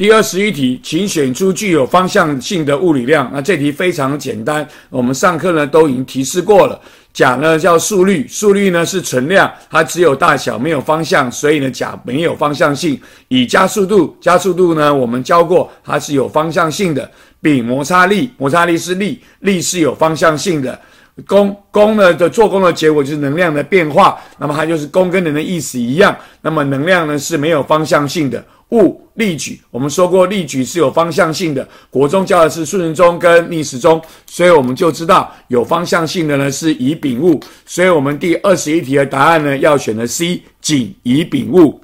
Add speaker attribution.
Speaker 1: 第二十一题，请选出具有方向性的物理量。那这题非常简单，我们上课呢都已经提示过了。甲呢叫速率，速率呢是存量，它只有大小没有方向，所以呢甲没有方向性。乙加速度，加速度呢我们教过它是有方向性的。丙摩擦力，摩擦力是力，力是有方向性的。功，功呢的做功的结果就是能量的变化，那么它就是功跟能的意思一样，那么能量呢是没有方向性的。物例举，我们说过例举是有方向性的。国中教的是顺时钟跟逆时钟，所以我们就知道有方向性的呢是乙丙物。所以，我们第二十一题的答案呢要选的 C，仅乙丙物。